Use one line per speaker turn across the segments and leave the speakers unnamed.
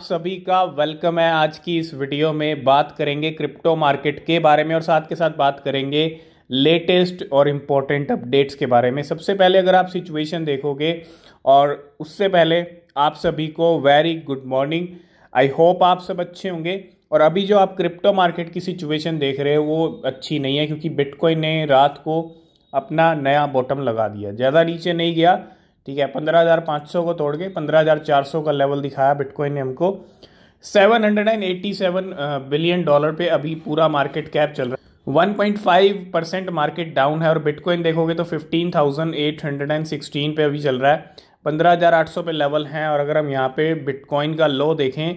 आप सभी का वेलकम है आज की इस वीडियो में बात करेंगे क्रिप्टो मार्केट के बारे में और साथ के साथ बात करेंगे लेटेस्ट और इम्पोर्टेंट अपडेट्स के बारे में सबसे पहले अगर आप सिचुएशन देखोगे और उससे पहले आप सभी को very good morning I hope आप सब अच्छे होंगे और अभी जो आप क्रिप्टो मार्केट की सिचुएशन देख रहे हो वो अच्छी नहीं है क्योंकि बिटकॉइन ने रात को अपना नया बॉटम लगा दिया ज़्यादा नीचे नहीं गया ठीक है पंद्रह हज़ार पाँच सौ को तोड़ के पंद्रह हज़ार चार सौ का लेवल दिखाया बिटकॉइन ने हमको seven hundred and eighty seven billion dollar पे अभी पूरा मार्केट कैप चल रहा है 1.5 परसेंट मार्केट डाउन है और बिटकॉइन देखोगे तो 15,816 पे अभी चल रहा है 15,800 पे लेवल हैं और अगर हम यहाँ पे बिटकॉइन का लो देखें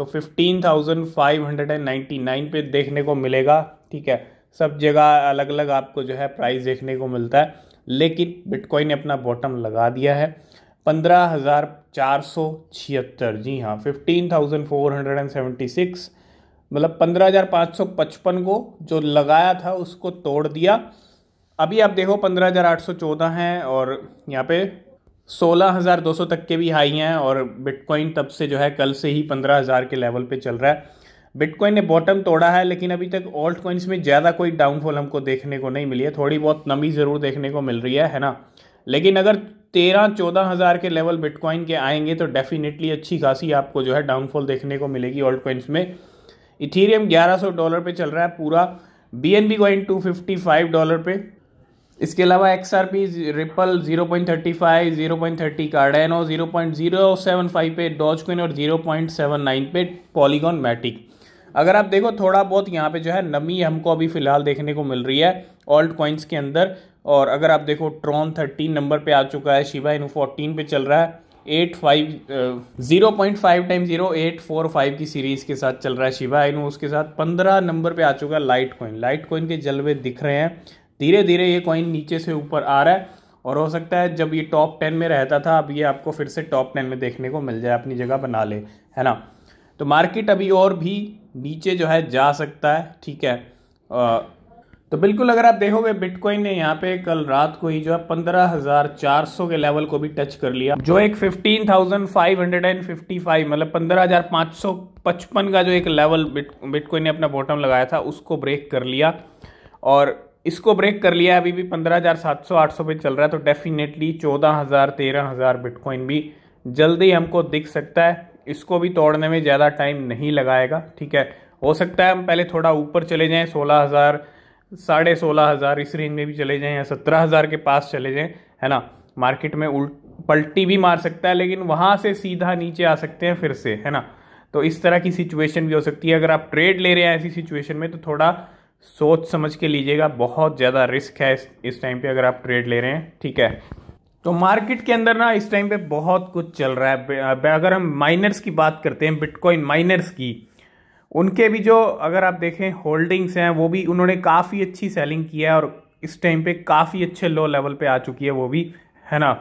तो 15,599 पे देखने को मिलेगा ठीक है सब जगह अलग अलग आपको जो है प्राइस देखने को मिलता है लेकिन बिटकॉइन ने अपना बॉटम लगा दिया है पंद्रह हज़ार चार सौ छिहत्तर जी हाँ fifteen thousand four hundred and seventy six मतलब पंद्रह हज़ार पाँच सौ पचपन को जो लगाया था उसको तोड़ दिया अभी आप देखो पंद्रह हज़ार आठ सौ चौदह हैं और यहाँ पे सोलह हज़ार दो सौ तक के भी हाई हैं और बिटकॉइन तब से जो है कल से ही पंद्रह हज़ार के लेवल पे चल रहा है बिटकॉइन ने बॉटम तोड़ा है लेकिन अभी तक ऑल्ट कॉइन्स में ज़्यादा कोई डाउनफॉल हमको देखने को नहीं मिली है थोड़ी बहुत नमी ज़रूर देखने को मिल रही है है ना लेकिन अगर तेरह चौदह हज़ार के लेवल बिटकॉइन के आएंगे तो डेफिनेटली अच्छी खासी आपको जो है डाउनफॉल देखने को मिलेगी ऑल्ट कॉइन्स में इथीरियम सौ डॉलर पर चल रहा है पूरा B N B coin two fifty five dollar पे इसके अलावा X R P Ripple zero point thirty five zero point thirty Cardano zero point zero seven five पे डॉज क्विन और जीरो पॉइंट सेवन नाइन पे Polygon Matic अगर आप देखो थोड़ा बहुत यहाँ पे जो है नमी हमको अभी फिलहाल देखने को मिल रही है ऑल्ट कॉइन्स के अंदर और अगर आप देखो ट्रॉन थर्टीन नंबर पे आ चुका है शिवा इन फोर्टीन पे चल रहा है eight five zero point five time zero eight four five की सीरीज के साथ चल रहा है शिवा इन उसके साथ पंद्रह नंबर पे आ चुका है लाइट कॉइन लाइट कॉइन के जलवे दिख रहे हैं धीरे धीरे ये कॉइन नीचे से ऊपर आ रहा है और हो सकता है जब ये टॉप टेन में रहता था अब ये आपको फिर से टॉप टेन में देखने को मिल जाए अपनी जगह बना ले है ना तो मार्केट अभी और भी नीचे जो है जा सकता है ठीक है आ, तो बिल्कुल अगर आप देखोगे बिटकॉइन ने यहाँ पे कल रात को ही जो है पंद्रह हजार चार सौ के लेवल को भी टच कर लिया जो एक fifteen thousand five hundred and fifty five मतलब पंद्रह हजार पाँच सौ पचपन का जो एक लेवल बिट बिटकॉइन ने अपना बॉटम लगाया था उसको ब्रेक कर लिया और इसको ब्रेक कर लिया अभी भी पंद्रह हजार सात सौ आठ सौ पे चल रहा है तो डेफिनेटली चौदह हजार तेरह हजार बिटकॉइन भी जल्दी हमको दिख सकता है इसको भी तोड़ने में ज़्यादा टाइम नहीं लगाएगा ठीक है हो सकता है हम पहले थोड़ा ऊपर चले जाएँ सोलह हज़ार साढ़े सोलह हज़ार इस रेंज में भी चले जाएँ या सत्रह हज़ार के पास चले जाएँ है ना मार्केट में उल्ट पलटी भी मार सकता है लेकिन वहाँ से सीधा नीचे आ सकते हैं फिर से है ना तो इस तरह की सिचुएशन भी हो सकती है अगर आप ट्रेड ले रहे हैं ऐसी सिचुएशन में तो थोड़ा सोच समझ के लीजिएगा बहुत ज़्यादा रिस्क है इस टाइम पे अगर आप ट्रेड ले रहे हैं ठीक है तो मार्केट के अंदर ना इस टाइम पे बहुत कुछ चल रहा है अगर हम माइनर्स की बात करते हैं बिटकॉइन माइनर्स की उनके भी जो अगर आप देखें होल्डिंग्स हैं वो भी उन्होंने काफ़ी अच्छी सेलिंग की है और इस टाइम पे काफ़ी अच्छे लो लेवल पे आ चुकी है वो भी है ना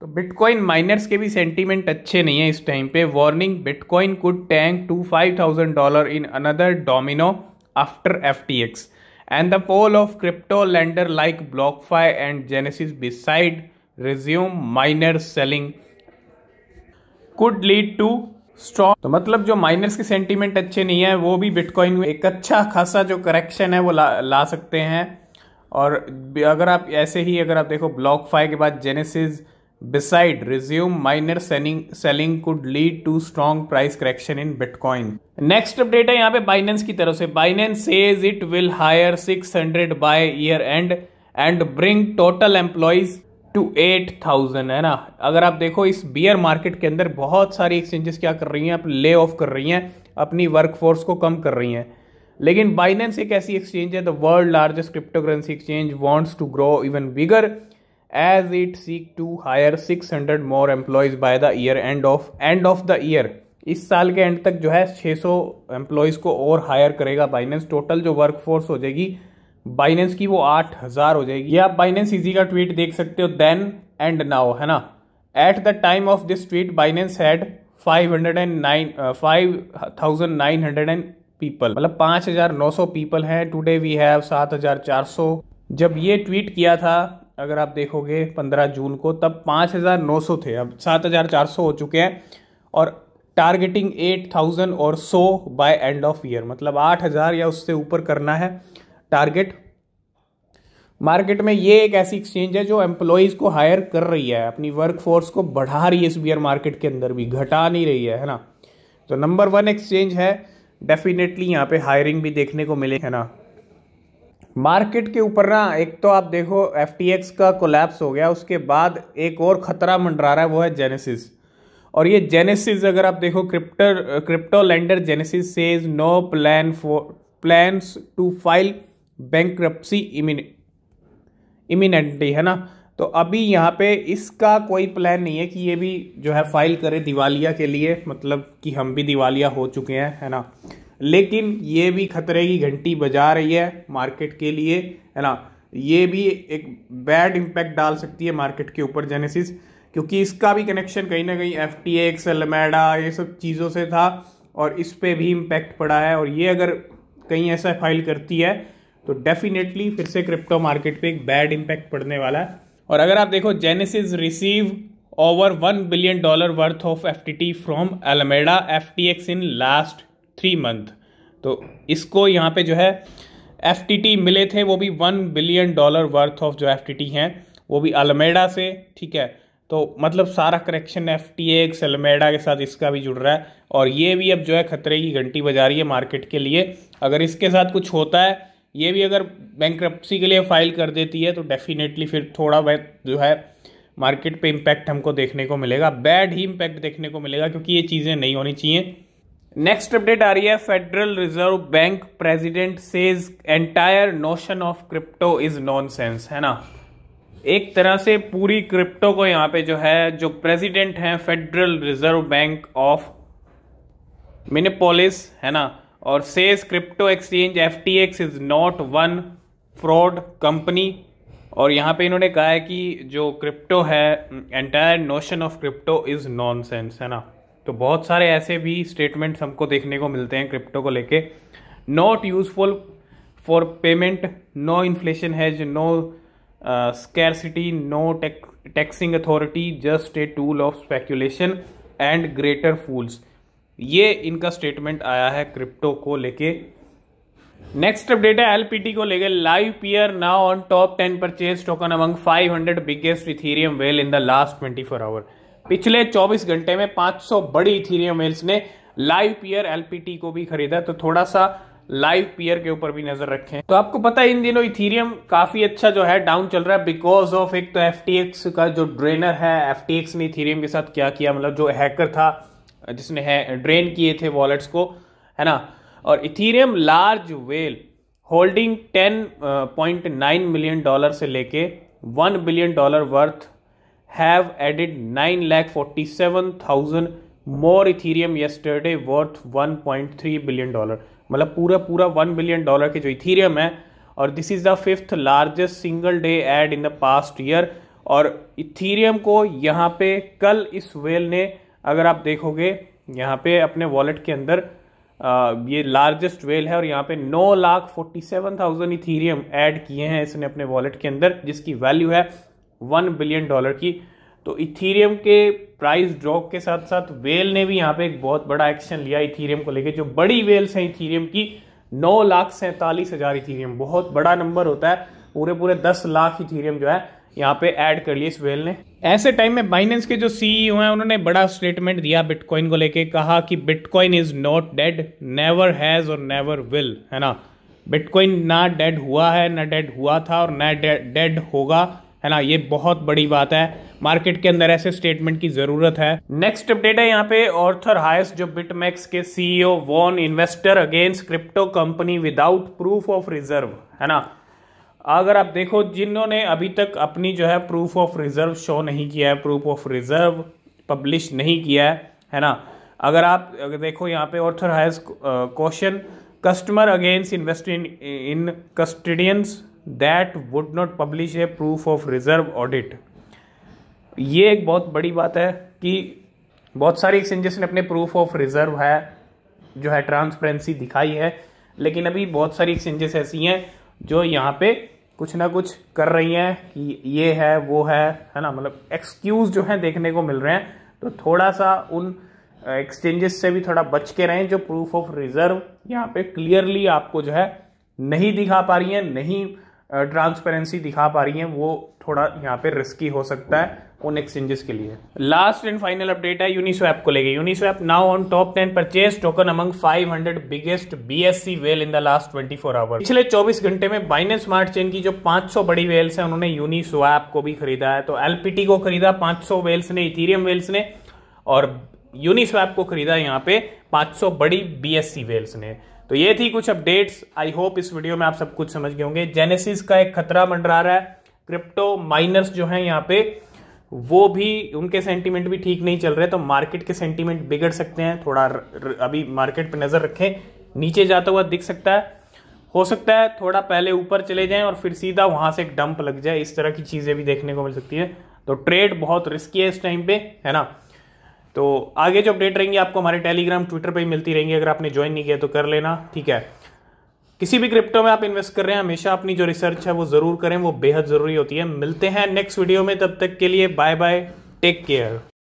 तो बिटकॉइन माइनर्स के भी सेंटीमेंट अच्छे नहीं है इस टाइम पे warning bitcoin could tank to five thousand dollar in another domino after F T X and the fall of crypto lender like block and Genesis beside resume miner selling could lead to stock तो मतलब जो miners के sentiment अच्छे नहीं है वो भी bitcoin में एक अच्छा खासा जो करेक्शन है वो ला, ला सकते हैं और अगर आप ऐसे ही अगर आप देखो ब्लॉक फाइव के बाद Genesis beside resume miner selling selling could lead to strong price correction in bitcoin next update है यहाँ पे बाइनेंस की तरफ से Binance says it will hire 600 by year end and bring total employees to eight thousand है ना अगर आप देखो इस बियर मार्केट के अंदर बहुत सारी एक्सचेंजेस क्या कर रही हैं आप ले ऑफ कर रही हैं अपनी वर्कफोर्स को कम कर रही हैं लेकिन बाइनेंस एक ऐसी एक्सचेंज है the world largest cryptocurrency exchange wants to grow even bigger as it seek to hire 600 more employees by the year end of end of the year इस साल के एंड तक जो है 600 एम्प्लॉयज़ को और हायर करेगा बाइनेंस टोटल जो वर्कफोर्स हो जाएगी बाइनेंस की वो आठ हज़ार हो जाएगी ये आप बाइनेंस इजी का ट्वीट देख सकते हो देन एंड नाउ है ना at the time of this tweet Binance had five hundred and nine five thousand nine hundred and people मतलब पांच हज़ार नौ सौ पीपल हैं टुडे वी हैव सात हज़ार चार सौ जब ये ट्वीट किया था अगर आप देखोगे पंद्रह जून को तब पांच हज़ार नौ सौ थे अब सात हज़ार चार सौ हो चुके हैं और टारगेटिंग एट थाउजेंड और so by end of year मतलब आठ हज़ार या उससे ऊपर करना है टारगेट मार्केट में ये एक ऐसी एक्सचेंज है जो एम्प्लॉयज़ को हायर कर रही है अपनी वर्कफोर्स को बढ़ा रही है इस बियर मार्केट के अंदर भी घटा नहीं रही है है ना तो नंबर वन एक्सचेंज है डेफिनेटली यहाँ पे हायरिंग भी देखने को मिले है ना मार्केट के ऊपर ना एक तो आप देखो एफ का कोलैप्स हो गया उसके बाद एक और ख़तरा मंडरा रहा है वो है जेनेसिस और ये जेनेसिस अगर आप देखो crypto crypto lender Genesis says no plan for plans to file bankruptcy इमिन इमिनेंटली है ना तो अभी यहाँ पे इसका कोई प्लान नहीं है कि ये भी जो है फाइल करे दिवालिया के लिए मतलब कि हम भी दिवालिया हो चुके हैं है ना लेकिन ये भी खतरे की घंटी बजा रही है मार्केट के लिए है ना ये भी एक बैड इम्पैक्ट डाल सकती है मार्केट के ऊपर जेनेसिस क्योंकि इसका भी कनेक्शन कहीं ना कहीं एफ टी एक्स एलमेडा ये सब चीज़ों से था और इस पर भी इम्पैक्ट पड़ा है और ये अगर कहीं ऐसा फाइल करती है तो डेफिनेटली फिर से क्रिप्टो मार्केट पे एक बैड इम्पैक्ट पड़ने वाला है और अगर आप देखो Genesis receive over one billion dollar worth of F T T from Alameda F T X in last three month तो इसको यहाँ पे जो है एफ टी टी मिले थे वो भी one billion dollar worth of जो एफ टी टी हैं वो भी अलमेडा से ठीक है तो मतलब सारा correction F T X Alameda के साथ इसका भी जुड़ रहा है और ये भी अब जो है खतरे की घंटी बजा रही है मार्केट के लिए अगर इसके साथ कुछ होता है ये भी अगर बैंक के लिए फाइल कर देती है तो डेफिनेटली फिर थोड़ा बहुत जो है मार्केट पे इम्पैक्ट हमको देखने को मिलेगा बैड ही इम्पैक्ट देखने को मिलेगा क्योंकि ये चीज़ें नहीं होनी चाहिए नेक्स्ट अपडेट आ रही है federal reserve bank president says entire notion of crypto is non है ना एक तरह से पूरी क्रिप्टो को यहाँ पे जो है जो प्रेसिडेंट हैं federal reserve bank of Minneapolis है ना और says crypto exchange F T X is not one fraud company और यहाँ पे इन्होंने कहा है कि जो क्रिप्टो है entire notion of crypto is nonsense है ना तो बहुत सारे ऐसे भी स्टेटमेंट्स हमको देखने को मिलते हैं क्रिप्टो को लेके not useful for payment no inflation hedge no scarcity no taxing authority just a tool of speculation and greater fools ये इनका स्टेटमेंट आया है क्रिप्टो को लेके नेक्स्ट अपडेट है एलपीटी को लेके Livepeer now on top ten purchase token among 500 biggest Ethereum whale in the last 24 hour पिछले 24 घंटे में 500 बड़ी इथीरियम वेल्स ने लाइव पियर एलपीटी को भी खरीदा तो थोड़ा सा लाइव पियर के ऊपर भी नजर रखें तो आपको पता है इन दिनों इथीरियम काफी अच्छा जो है डाउन चल रहा है बिकॉज ऑफ एक तो एफ का जो ड्रेनर है एफ ने इथीरियम के साथ क्या किया मतलब जो हैकर था जिसने है ड्रेन किए थे वॉलेट्स को है ना और Ethereum large whale holding ten point nine million dollar से लेके one billion dollar worth have added nine lakh forty seven thousand more Ethereum yesterday worth one point three billion dollar मतलब पूरा पूरा वन बिलियन डॉलर के जो Ethereum है और this is the fifth largest single day add in the past year और Ethereum को यहाँ पे कल इस वेल ने अगर आप देखोगे यहाँ पे अपने वॉलेट के अंदर आ, ये लार्जेस्ट वेल है और यहाँ पे नौ lakh forty seven thousand Ethereum add किए हैं इसने अपने वॉलेट के अंदर जिसकी वैल्यू है वन बिलियन डॉलर की तो इथीरियम के प्राइस ड्रॉप के साथ साथ वेल ने भी यहाँ पे एक बहुत बड़ा एक्शन लिया इथीरियम को लेकर जो बड़ी वेल्स हैं इथीरियम की नौ लाख सैंतालीस हज़ार इथीरियम बहुत बड़ा नंबर होता है पूरे पूरे दस लाख इथीरियम जो है यहाँ पे ऐड कर लिए इस वेल ने ऐसे टाइम में बाइनेंस के जो सीईओ e हैं उन्होंने बड़ा स्टेटमेंट दिया बिटकॉइन को लेके कहा कि bitcoin is not dead never has और नेवर विल है ना बिटकॉइन ना डेड हुआ है ना डेड हुआ था और ना डेड होगा है ना ये बहुत बड़ी बात है मार्केट के अंदर ऐसे स्टेटमेंट की जरूरत है नेक्स्ट अपडेट है यहाँ पे ऑर्थर हाइस जो बिटमैक्स के CEO warn investor against crypto company without proof of reserve है ना अगर आप देखो जिन्होंने अभी तक अपनी जो है प्रूफ ऑफ रिज़र्व शो नहीं किया है प्रूफ ऑफ रिज़र्व पब्लिश नहीं किया है है ना अगर आप अगर देखो यहाँ पे Arthur has question customer against invest in custodians that would not publish a proof of reserve audit ये एक बहुत बड़ी बात है कि बहुत सारी एक्सचेंजेस ने अपने प्रूफ ऑफ रिजर्व है जो है ट्रांसपेरेंसी दिखाई है लेकिन अभी बहुत सारी एक्सचेंजेस ऐसी हैं जो यहाँ पे कुछ ना कुछ कर रही हैं कि ये है वो है है ना मतलब एक्सक्यूज़ जो है देखने को मिल रहे हैं तो थोड़ा सा उन एक्सचेंजेस से भी थोड़ा बच के रहें जो प्रूफ ऑफ रिजर्व यहाँ पे क्लियरली आपको जो है नहीं दिखा पा रही हैं नहीं ट्रांसपेरेंसी दिखा पा रही हैं वो थोड़ा यहाँ पे रिस्की हो सकता है उन एक्सचेंजेस के लिए लास्ट एंड फाइनल अपडेट है यूनिस्वैप को लेके Uniswap now on top ten purchase token among 500 biggest BSC whale in the last 24 hour पिछले 24 घंटे में बाइनेंस स्मार्ट चेन की जो 500 बड़ी वेल्स हैं उन्होंने यूनिस्वैप को भी खरीदा है तो एलपीटी को खरीदा पांच वेल्स ने इथीरियम वेल्स ने और यूनिस्वैप को खरीदा यहाँ पे पांच बड़ी बीएससी वेल्स ने तो ये थी कुछ अपडेट्स आई होप इस वीडियो में आप सब कुछ समझ गए होंगे जेनेसिस का एक खतरा मंडरा रहा है क्रिप्टो माइनर्स जो हैं यहाँ पे वो भी उनके सेंटीमेंट भी ठीक नहीं चल रहे तो मार्केट के सेंटीमेंट बिगड़ सकते हैं थोड़ा र, अभी मार्केट पर नज़र रखें नीचे जाता हुआ दिख सकता है हो सकता है थोड़ा पहले ऊपर चले जाएं और फिर सीधा वहां से एक डंप लग जाए इस तरह की चीज़ें भी देखने को मिल सकती है तो ट्रेड बहुत रिस्की है इस टाइम पे है ना तो आगे जो अपडेट रहेंगे आपको हमारे टेलीग्राम ट्विटर पर ही मिलती रहेंगी अगर आपने ज्वाइन नहीं किया तो कर लेना ठीक है किसी भी क्रिप्टो में आप इन्वेस्ट कर रहे हैं हमेशा अपनी जो रिसर्च है वो ज़रूर करें वो बेहद ज़रूरी होती है मिलते हैं नेक्स्ट वीडियो में तब तक के लिए बाय बाय टेक केयर